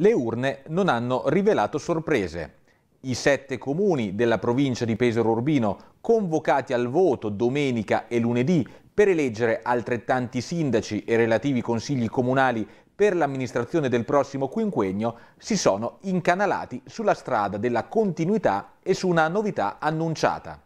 Le urne non hanno rivelato sorprese. I sette comuni della provincia di Pesaro Urbino, convocati al voto domenica e lunedì per eleggere altrettanti sindaci e relativi consigli comunali per l'amministrazione del prossimo quinquennio, si sono incanalati sulla strada della continuità e su una novità annunciata.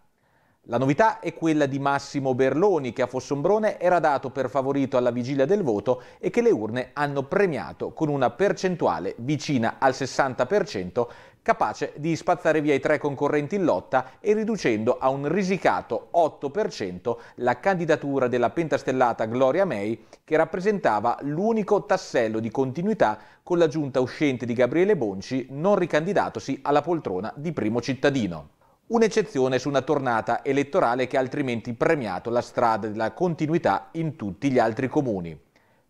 La novità è quella di Massimo Berloni che a Fossombrone era dato per favorito alla vigilia del voto e che le urne hanno premiato con una percentuale vicina al 60% capace di spazzare via i tre concorrenti in lotta e riducendo a un risicato 8% la candidatura della pentastellata Gloria May, che rappresentava l'unico tassello di continuità con la giunta uscente di Gabriele Bonci, non ricandidatosi alla poltrona di primo cittadino un'eccezione su una tornata elettorale che ha altrimenti premiato la strada della continuità in tutti gli altri comuni.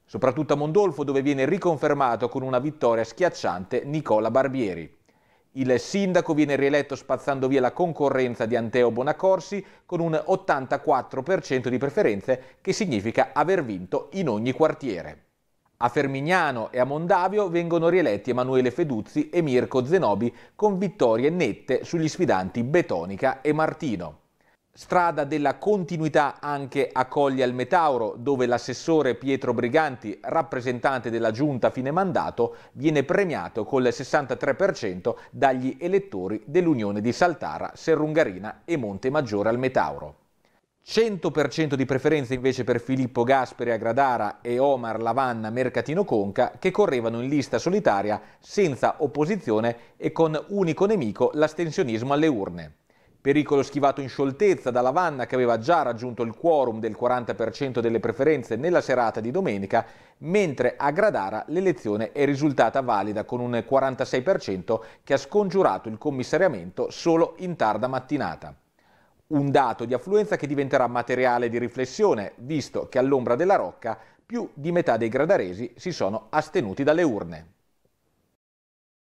Soprattutto a Mondolfo, dove viene riconfermato con una vittoria schiacciante Nicola Barbieri. Il sindaco viene rieletto spazzando via la concorrenza di Anteo Bonacorsi con un 84% di preferenze, che significa aver vinto in ogni quartiere. A Fermignano e a Mondavio vengono rieletti Emanuele Feduzzi e Mirko Zenobi con vittorie nette sugli sfidanti Betonica e Martino. Strada della continuità anche a Coglia al Metauro, dove l'assessore Pietro Briganti, rappresentante della giunta a fine mandato, viene premiato col 63% dagli elettori dell'Unione di Saltara, Serrungarina e Monte Maggiore al Metauro. 100% di preferenza invece per Filippo Gasperi a Gradara e Omar Lavanna Mercatino Conca che correvano in lista solitaria senza opposizione e con unico nemico l'astensionismo alle urne. Pericolo schivato in scioltezza da Lavanna che aveva già raggiunto il quorum del 40% delle preferenze nella serata di domenica, mentre a Gradara l'elezione è risultata valida con un 46% che ha scongiurato il commissariamento solo in tarda mattinata. Un dato di affluenza che diventerà materiale di riflessione, visto che all'ombra della Rocca più di metà dei gradaresi si sono astenuti dalle urne.